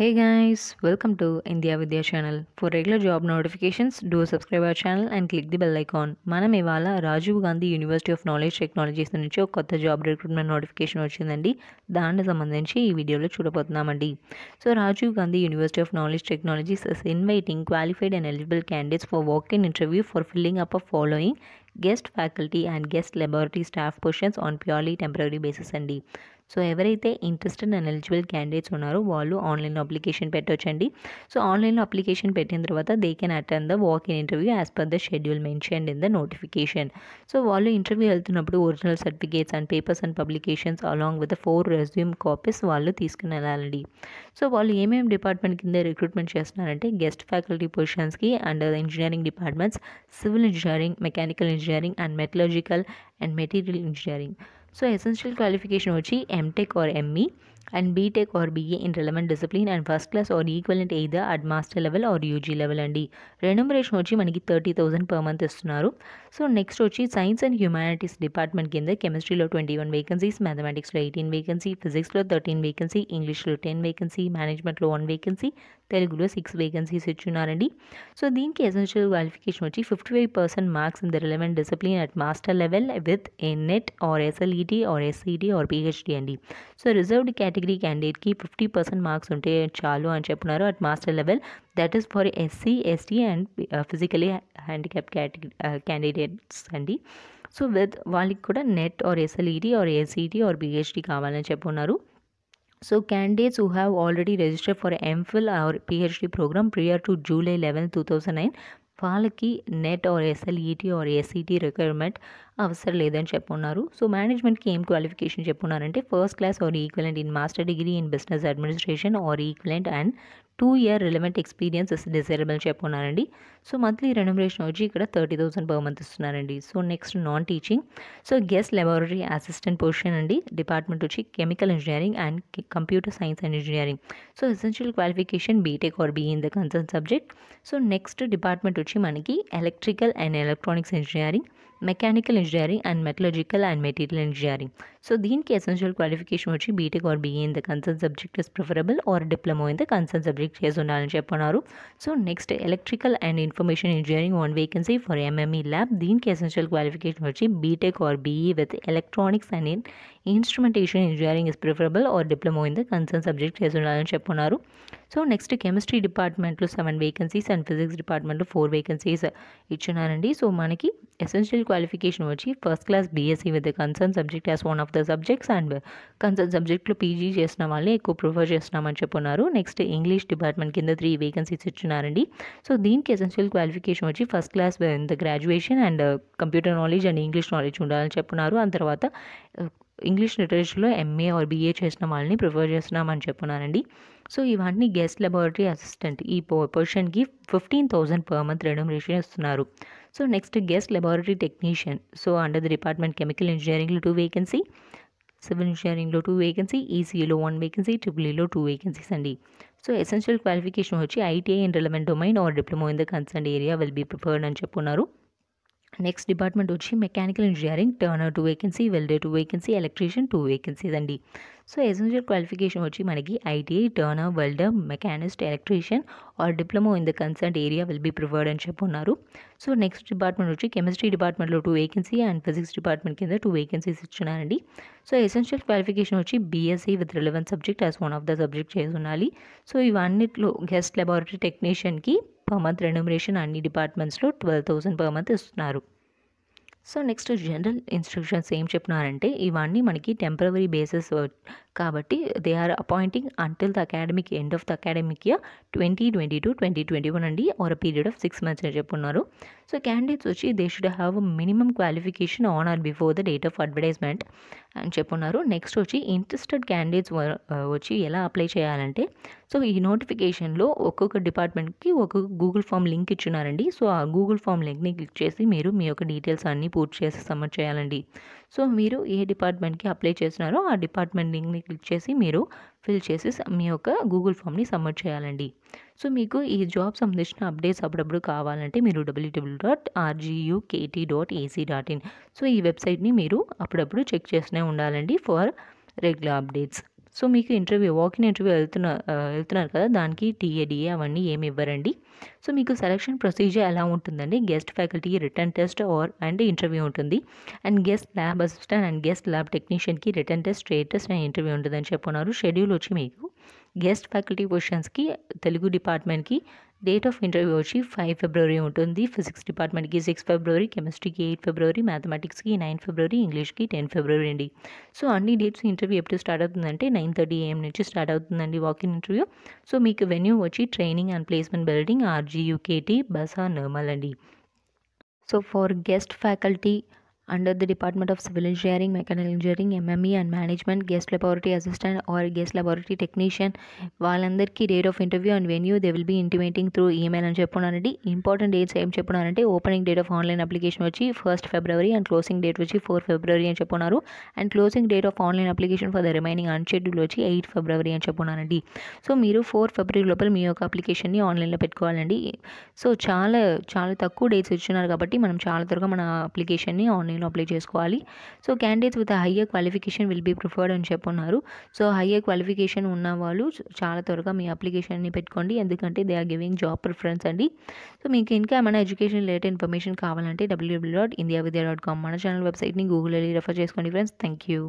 hey guys welcome to India Vidya channel for regular job notifications do subscribe our channel and click the bell icon మనం ఇవాళ Rajiv Gandhi University of Knowledge Technologies నుంచి ఒక కొత్త job recruitment notification వచ్చిందండి దానికి సంబంధించి ఈ వీడియోలో చూడబోతున్నామండి so Rajiv Gandhi University of Knowledge Technologies is inviting qualified and eligible candidates for work in interview for filling up of following guest faculty and guest laboratory staff positions on purely temporary basis అండి so ఎవరైతే interested and eligible candidates ఉన్నారో వాళ్ళు online application పెట్టొచ్చండి so ఆన్లైన్లో application పెట్టిన తర్వాత they can attend the walk in interview as per the schedule mention in the notification so వాళ్ళు interview వెళ్తున్నప్పుడు original certificates and papers and publications along with four resume copies వాళ్ళు తీసుకుని వెళ్ళాలండి so వాళ్ళు ఏమేమి డిపార్ట్మెంట్ కింద రిక్రూట్మెంట్ చేస్తున్నారంటే guest faculty పొజిషన్స్కి and engineering departments civil engineering mechanical engineering and metallurgical and material engineering so essential qualification వచ్చి M Tech or ME and B Tech or BA in relevant discipline and first class or equivalent either at master level or UG level అండి remuneration వచ్చి మనకి thirty thousand per month ఇస్తున్నారు so next వచ్చి science and humanities department కింద కెమిస్ట్రీలో twenty one vacancies మ్యాథమెటిక్స్లో eighteen vacancy ఫిజిక్స్లో thirteen vacancy ఇంగ్లీష్లో టెన్ వేకెన్సీ మేనేజ్మెంట్లో వన్ వేకెన్సీ తెలుగులో సిక్స్ వేకెన్సీస్ ఇచ్చున్నారండి సో దీనికి ఎసెన్షియల్ క్వాలిఫికేషన్ వచ్చి fifty five percent marks in the relevant discipline at master level with ఎన్నెట్ NET or SLET or SET or PhD అండి so reserved category క్యాండిడేట్కి fifty percent marks ఉంటే చాలు అని చెప్తున్నారు at master level that is for SC ST and physically handicap category candidates అండి so with వాళ్ళకి కూడా NET or ఎస్ఎల్ఈడి are SET or PhD కావాలని చెప్పున్నారు So candidates who have already registered for MPhil or PhD program prior to July 11, 2009 వాళ్ళకి NET or SLET or SET requirement అవసరం లేదని చెప్పున్నారు so మేనేజ్మెంట్కి ఏం క్వాలిఫికేషన్ చెప్పున్నారంటే first class or equivalent in master degree in business administration or equivalent and two year relevant experience is desirable చెప్పుకున్నానండి so monthly remuneration వచ్చి ఇక్కడ థర్టీ థౌసండ్ పర్ మంత్ ఇస్తున్నారండి so next non teaching so guest laboratory assistant position అండి department వచ్చి chemical engineering and computer science and engineering so essential qualification BTech or B in the concern subject so next department వచ్చి మనకి electrical and electronics engineering mechanical engineering and metallurgical and material engineering so దీనికి essential qualification వచ్చి B Tech or BA in the concern subject is preferable or diploma in the concern subject చేసి ఉండాలని చెప్పన్నారు so next electrical and information engineering one vacancy for MME lab దీనికి essential qualification వచ్చి B Tech or BE with electronics and in instrumentation engineering is preferable or diploma in the concern subject చేసి ఉండాలని చెప్పున్నారు so next chemistry డిపార్ట్మెంట్లో seven vacancies and physics డిపార్ట్మెంట్లో four vacancies ఇచ్చినారండి so మనకి essential qualification వచ్చి first class BSc with concern subject as one of the subjects and concern సబ్జెక్ట్లో PG చేసిన వాళ్ళని ఎక్కువ ప్రిఫర్ చేస్తున్నామని చెప్పున్నారు నెక్స్ట్ ఇంగ్లీష్ డిపార్ట్మెంట్ కింద త్రీ వేకెన్సీస్ ఇచ్చినారండి సో దీనికి ఎసెన్షియల్ క్వాలిఫికేషన్ వచ్చి first class in the graduation and computer knowledge and English knowledge ఉండాలని చెప్పున్నారు ఆ తర్వాత ఇంగ్లీష్ లిటరేచర్లో ఎంఏ ఆర్ బిఏ చేసిన వాళ్ళని ప్రిఫర్ చేస్తున్నామని చెప్పున్నానండి సో ఇవన్నీ గెస్ట్ లెబార్టరీ అసిస్టెంట్ ఈ పొజిషన్కి fifteen thousand per month remuneration ఇస్తున్నారు so next guest laboratory technician so under the department chemical ఇంజనీరింగ్లో టూ వేకెన్సీ సివిల్ ఇంజనీరింగ్లో టూ వేకెన్సీ ఈసీఈలో వన్ వేకెన్సీ ట్రిపుల్ఈలో టూ వేకెన్సీస్ అండి సో ఎసెన్షియల్ క్వాలిఫికేషన్ వచ్చి ITI in relevant domain or diploma in the concern area will be preferred అని చెప్పున్నారు next department వచ్చి mechanical engineering turner two vacancy welder two vacancy electrician two vacancies అండి so essential qualification వచ్చి మనకి ITI turner welder machinist electrician or diploma in the concern area will be preferred అని చెప్పున్నారు so next department వచ్చి chemistry డిపార్ట్మెంట్లో two vacancy and physics department కింద two vacancies ఇచ్చినారండి so essential qualification వచ్చి BSc with relevant subject as one of the subject చేసి ఉండాలి so ఇవన్నిట్లో guest laboratory టెక్నీషియన్కి పర్ మంత్ రెన్యూమరేషన్ అన్ని డిపార్ట్మెంట్స్లో ట్వెల్వ్ థౌసండ్ పర్ మంత్ ఇస్తున్నారు సో నెక్స్ట్ జనరల్ ఇన్స్ట్రక్షన్స్ ఏం చెప్తున్నారంటే ఇవన్నీ మనకి టెంపరవరీ బేసిస్ కాబట్టి they are appointing until the academic end of the academic year twenty twenty two twenty twenty one అండి or period of six months అని చెప్పున్నారు so candidates వచ్చి they should have minimum qualification on or before the date of advertisement అని చెప్పున్నారు next వచ్చి interested candidates వచ్చి ఎలా apply చేయాలంటే సో ఈ నోటిఫికేషన్లో ఒక్కొక్క డిపార్ట్మెంట్కి ఒక్కొక్క గూగుల్ ఫామ్ లింక్ ఇచ్చున్నారండి సో ఆ గూగుల్ ఫామ్ లింక్ని క్లిక్ చేసి మీరు మీ యొక్క డీటెయిల్స్ అన్ని పూర్తి చేసి సబ్మిట్ చేయాలండి సో మీరు ఏ డిపార్ట్మెంట్కి అప్లై చేస్తున్నారో ఆ డిపార్ట్మెంట్ లింక్ని క్లిక్ చేసి మీరు ఫిల్ చేసి మీ యొక్క గూగుల్ ఫామ్ని సబ్మిట్ చేయాలండి సో మీకు ఈ జాబ్ సంబంధించిన అప్డేట్స్ అప్పుడప్పుడు కావాలంటే మీరు W W dot AC dot in so ఈ వెబ్సైట్ని మీరు అప్పుడప్పుడు చెక్ చేస్తూనే ఉండాలండి ఫర్ రెగ్యులర్ అప్డేట్స్ సో మీకు ఇంటర్వ్యూ వాకింగ్ ఇంటర్వ్యూ వెళ్తున్న వెళ్తున్నారు కదా దానికి టీఏడిఏ అవన్నీ ఏమి ఇవ్వరండి సో మీకు సెలక్షన్ ప్రొసీజర్ ఎలా ఉంటుందండి గెస్ట్ ఫ్యాకల్టీకి written test or and interview ఉంటుంది and guest lab assistant and guest lab టెక్నీషియన్కి written test straight test and interview ఉంటుందని చెప్పున్నారు షెడ్యూల్ వచ్చి మీకు గెస్ట్ ఫ్యాకల్టీ పొజిషన్స్కి తెలుగు డిపార్ట్మెంట్కి డేట్ ఆఫ్ ఇంటర్వ్యూ వచ్చి ఫైవ్ ఫిబ్రవరి ఉంటుంది ఫిజిక్స్ డిపార్ట్మెంట్కి సిక్స్ ఫిబ్రవరి కెమిస్ట్రీకి ఎయిట్ ఫిబ్రవరి మ్యాథమెటిక్స్కి నైన్ ఫిబ్రవరి ఇంగ్లీష్కి టెన్ ఫిబ్రవరి అండి సో అన్ని డేట్స్ ఇంటర్వ్యూ ఎప్పుడు స్టార్ట్ అవుతుందంటే నైన్ థర్టీ ఏఎం నుంచి స్టార్ట్ అవుతుందండి వాకింగ్ ఇంటర్వ్యూ సో మీకు వెన్యూ వచ్చి training and placement building RGUKT Basar Nirmal అండి so for guest faculty under the department of civil engineering mechanical engineering MME and management guest laboratory assistant are guest laboratory technician వాళ్ళందరికీ date of interview and venue they will be intimating through email అని చెప్పున్నానండి important dates ఏం చెప్పున్నానంటే opening date of online application వచ్చి first February and closing date వచ్చి four February అని చెప్పున్నారు and closing date of online application for the remaining unscheduled వచ్చి eight ఫిబ్రవరి అని చెప్పున్నానండి సో మీరు ఫోర్ ఫిబ్రవరి లోపల మీ యొక్క అప్లికేషన్ని ఆన్లైన్లో పెట్టుకోవాలండి సో చాలా చాలా తక్కువ డేట్స్ ఇచ్చినారు కాబట్టి మనం చాలా త్వరగా మన అప్లికేషన్ని ఆన్లైన్ నేను అప్లై చేసుకోవాలి so candidates with higher qualification will be preferred అని చెప్పున్నారు సో హయ్యర్ క్వాలిఫికేషన్ ఉన్న వాళ్ళు చాలా త్వరగా మీ అప్లికేషన్ని పెట్టుకోండి ఎందుకంటే they are giving job preference అండి సో మీకు ఇంకా ఏమైనా ఎడ్యుకేషన్ రిలేటెడ్ ఇన్ఫర్మేషన్ కావాలంటే WW dot India Vidya dot com మన ఛానల్ వెబ్సైట్ని గూగుల్ వెళ్ళి రెఫర్ చేసుకోండి ఫ్రెండ్స్ థ్యాంక్ యూ